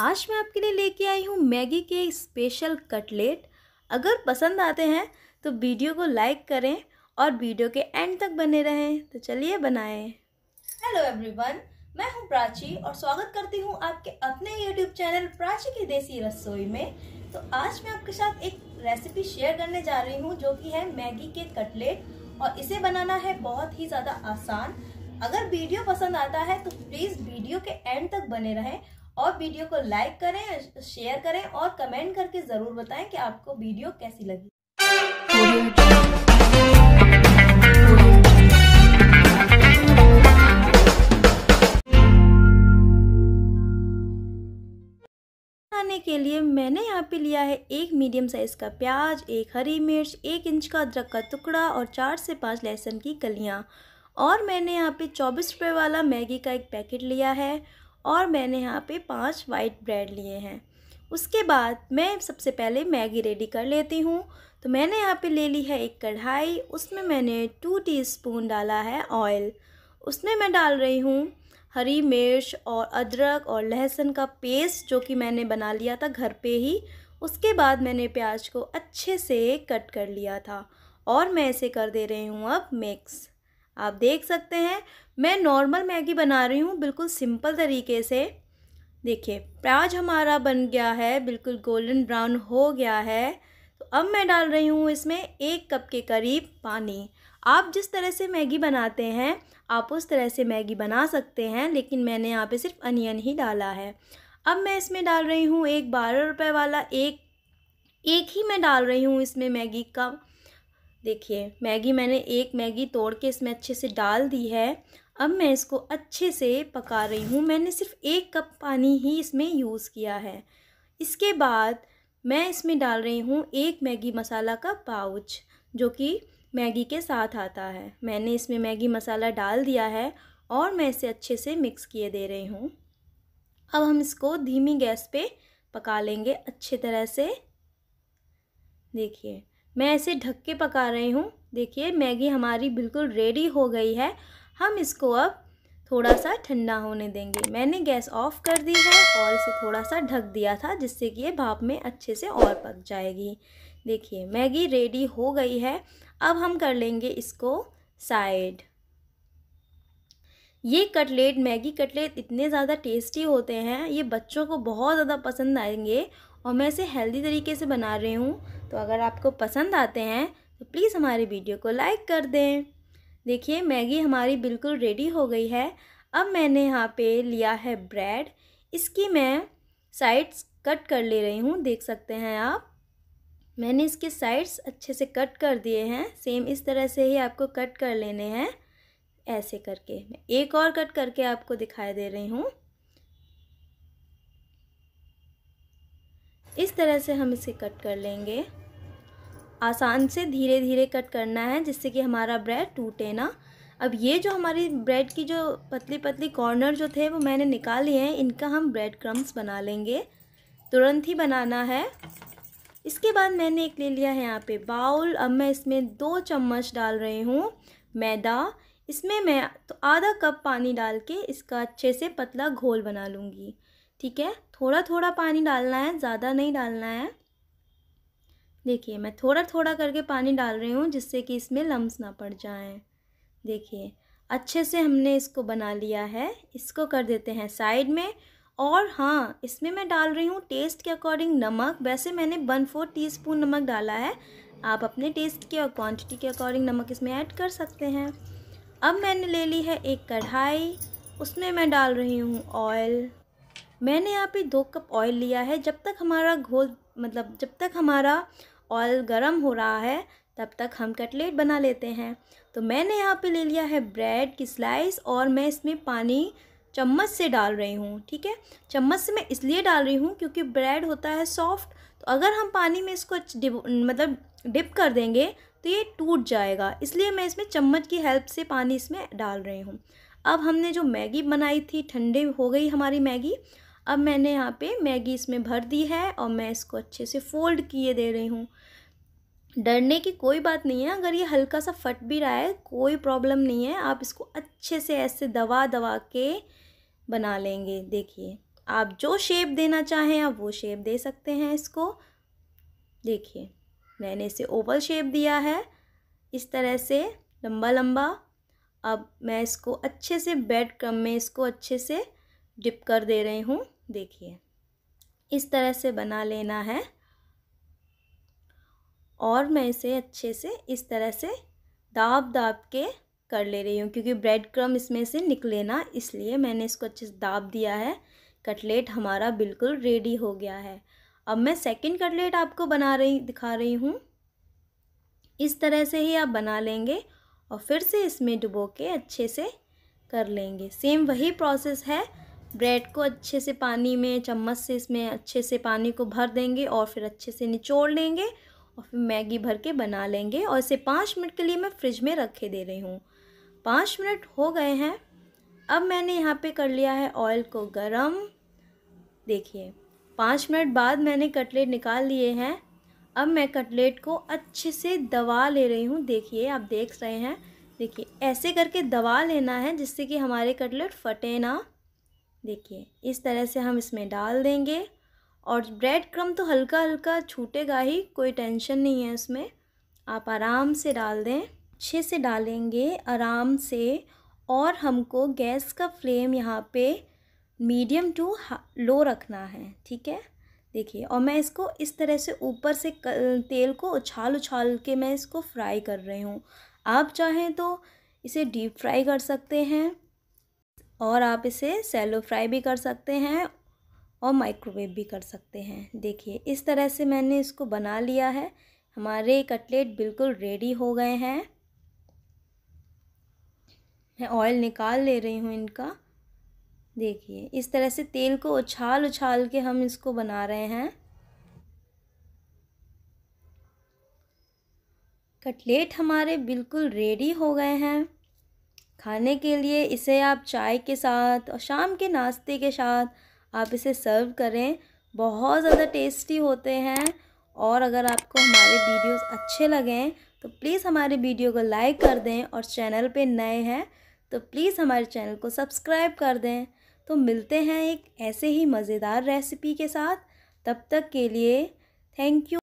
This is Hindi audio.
आज मैं आपके लिए लेके आई हूँ मैगी के स्पेशल कटलेट अगर पसंद आते हैं तो वीडियो को लाइक करें और वीडियो के एंड तक बने रहें तो चलिए बनाएं हेलो एवरीवन मैं हूँ प्राची और स्वागत करती हूँ आपके अपने यूट्यूब चैनल प्राची की देसी रसोई में तो आज मैं आपके साथ एक रेसिपी शेयर करने जा रही हूँ जो कि है मैगी के कटलेट और इसे बनाना है बहुत ही ज़्यादा आसान अगर वीडियो पसंद आता है तो प्लीज़ वीडियो के एंड तक बने रहें और वीडियो को लाइक करें शेयर करें और कमेंट करके ज़रूर बताएं कि आपको वीडियो कैसी लगी खाने के लिए मैंने यहाँ पे लिया है एक मीडियम साइज़ का प्याज एक हरी मिर्च एक इंच का अदरक का टुकड़ा और चार से पांच लहसुन की कलियाँ और मैंने यहाँ पे चौबीस रुपए वाला मैगी का एक पैकेट लिया है और मैंने यहाँ पे पांच वाइट ब्रेड लिए हैं उसके बाद मैं सबसे पहले मैगी रेडी कर लेती हूँ तो मैंने यहाँ पे ले ली है एक कढ़ाई उसमें मैंने टू टीस्पून डाला है ऑयल उसमें मैं डाल रही हूँ हरी मिर्च और अदरक और लहसुन का पेस्ट जो कि मैंने बना लिया था घर पे ही उसके बाद मैंने प्याज को अच्छे से कट कर लिया था और मैं इसे कर दे रही हूँ अब मिक्स आप देख सकते हैं मैं नॉर्मल मैगी बना रही हूँ बिल्कुल सिंपल तरीके से देखिए प्याज हमारा बन गया है बिल्कुल गोल्डन ब्राउन हो गया है तो अब मैं डाल रही हूँ इसमें एक कप के करीब पानी आप जिस तरह से मैगी बनाते हैं आप उस तरह से मैगी बना सकते हैं लेकिन मैंने यहाँ पे सिर्फ अनियन ही डाला है अब मैं इसमें डाल रही हूँ एक बारह रुपए वाला एक एक ही मैं डाल रही हूँ इसमें मैगी का देखिए मैगी मैंने एक मैगी तोड़ के इसमें अच्छे से डाल दी है अब मैं इसको अच्छे से पका रही हूँ मैंने सिर्फ एक कप पानी ही इसमें यूज़ किया है इसके बाद मैं इसमें डाल रही हूँ एक मैगी मसाला का पाउच जो कि मैगी के साथ आता है मैंने इसमें मैगी मसाला डाल दिया है और मैं इसे अच्छे से मिक्स किए दे रही हूँ अब हम इसको धीमी गैस पे पका लेंगे अच्छे तरह से देखिए मैं इसे ढक के पका रही हूँ देखिए मैगी हमारी बिल्कुल रेडी हो गई है हम इसको अब थोड़ा सा ठंडा होने देंगे मैंने गैस ऑफ कर दी है और इसे थोड़ा सा ढक दिया था जिससे कि ये भाप में अच्छे से और पक जाएगी देखिए मैगी रेडी हो गई है अब हम कर लेंगे इसको साइड ये कटलेट मैगी कटलेट इतने ज़्यादा टेस्टी होते हैं ये बच्चों को बहुत ज़्यादा पसंद आएंगे और मैं इसे हेल्दी तरीके से बना रही हूँ तो अगर आपको पसंद आते हैं तो प्लीज़ हमारी वीडियो को लाइक कर दें देखिए मैगी हमारी बिल्कुल रेडी हो गई है अब मैंने यहाँ पे लिया है ब्रेड इसकी मैं साइड्स कट कर ले रही हूँ देख सकते हैं आप मैंने इसके साइड्स अच्छे से कट कर दिए हैं सेम इस तरह से ही आपको कट कर लेने हैं ऐसे करके मैं एक और कट करके आपको दिखाई दे रही हूँ इस तरह से हम इसे कट कर लेंगे आसान से धीरे धीरे कट करना है जिससे कि हमारा ब्रेड टूटे ना अब ये जो हमारी ब्रेड की जो पतली पतली कॉर्नर जो थे वो मैंने निकाल लिए हैं इनका हम ब्रेड क्रम्स बना लेंगे तुरंत ही बनाना है इसके बाद मैंने एक ले लिया है यहाँ पे बाउल अब मैं इसमें दो चम्मच डाल रही हूँ मैदा इसमें मैं तो आधा कप पानी डाल के इसका अच्छे से पतला घोल बना लूँगी ठीक है थोड़ा थोड़ा पानी डालना है ज़्यादा नहीं डालना है देखिए मैं थोड़ा थोड़ा करके पानी डाल रही हूँ जिससे कि इसमें लम्स ना पड़ जाएँ देखिए अच्छे से हमने इसको बना लिया है इसको कर देते हैं साइड में और हाँ इसमें मैं डाल रही हूँ टेस्ट के अकॉर्डिंग नमक वैसे मैंने वन फोर टी नमक डाला है आप अपने टेस्ट के और क्वांटिटी के अकॉर्डिंग नमक इसमें ऐड कर सकते हैं अब मैंने ले ली है एक कढ़ाई उसमें मैं डाल रही हूँ ऑयल मैंने यहाँ पे दो कप ऑयल लिया है जब तक हमारा घोल मतलब जब तक हमारा ऑयल गर्म हो रहा है तब तक हम कटलेट बना लेते हैं तो मैंने यहाँ पे ले लिया है ब्रेड की स्लाइस और मैं इसमें पानी चम्मच से डाल रही हूँ ठीक है चम्मच से मैं इसलिए डाल रही हूँ क्योंकि ब्रेड होता है सॉफ्ट तो अगर हम पानी में इसको डिप, मतलब डिप कर देंगे तो ये टूट जाएगा इसलिए मैं इसमें चम्मच की हेल्प से पानी इसमें डाल रही हूँ अब हमने जो मैगी बनाई थी ठंडे हो गई हमारी मैगी अब मैंने यहाँ पे मैगी इसमें भर दी है और मैं इसको अच्छे से फोल्ड किए दे रही हूँ डरने की कोई बात नहीं है अगर ये हल्का सा फट भी रहा है कोई प्रॉब्लम नहीं है आप इसको अच्छे से ऐसे दवा दवा के बना लेंगे देखिए आप जो शेप देना चाहें आप वो शेप दे सकते हैं इसको देखिए मैंने इसे ओवल शेप दिया है इस तरह से लंबा लंबा अब मैं इसको अच्छे से बेड क्रम में इसको अच्छे से डिप कर दे रही हूँ देखिए इस तरह से बना लेना है और मैं इसे अच्छे से इस तरह से दाब दाब के कर ले रही हूँ क्योंकि ब्रेड क्रम इसमें से निकले ना इसलिए मैंने इसको अच्छे से दाब दिया है कटलेट हमारा बिल्कुल रेडी हो गया है अब मैं सेकंड कटलेट आपको बना रही दिखा रही हूँ इस तरह से ही आप बना लेंगे और फिर से इसमें डुबो के अच्छे से कर लेंगे सेम वही प्रोसेस है ब्रेड को अच्छे से पानी में चम्मच से इसमें अच्छे से पानी को भर देंगे और फिर अच्छे से निचोड़ लेंगे और फिर मैगी भर के बना लेंगे और इसे पाँच मिनट के लिए मैं फ्रिज में रखे दे रही हूँ पाँच मिनट हो गए हैं अब मैंने यहाँ पे कर लिया है ऑयल को गरम देखिए पाँच मिनट बाद मैंने कटलेट निकाल लिए हैं अब मैं कटलेट को अच्छे से दबा ले रही हूँ देखिए आप देख रहे हैं देखिए ऐसे करके दबा लेना है जिससे कि हमारे कटलेट फटे ना देखिए इस तरह से हम इसमें डाल देंगे और ब्रेड क्रम तो हल्का हल्का छूटेगा ही कोई टेंशन नहीं है इसमें आप आराम से डाल दें अच्छे से डालेंगे आराम से और हमको गैस का फ्लेम यहाँ पे मीडियम टू लो रखना है ठीक है देखिए और मैं इसको इस तरह से ऊपर से तेल को उछाल उछाल के मैं इसको फ्राई कर रही हूँ आप चाहें तो इसे डीप फ्राई कर सकते हैं और आप इसे सैलो फ्राई भी कर सकते हैं और माइक्रोवेव भी कर सकते हैं देखिए इस तरह से मैंने इसको बना लिया है हमारे कटलेट बिल्कुल रेडी हो गए हैं मैं ऑयल निकाल ले रही हूँ इनका देखिए इस तरह से तेल को उछाल उछाल के हम इसको बना रहे हैं कटलेट हमारे बिल्कुल रेडी हो गए हैं खाने के लिए इसे आप चाय के साथ और शाम के नाश्ते के साथ आप इसे सर्व करें बहुत ज़्यादा टेस्टी होते हैं और अगर आपको हमारे वीडियोस अच्छे लगें तो प्लीज़ हमारे वीडियो को लाइक कर दें और चैनल पे नए हैं तो प्लीज़ हमारे चैनल को सब्सक्राइब कर दें तो मिलते हैं एक ऐसे ही मज़ेदार रेसिपी के साथ तब तक के लिए थैंक यू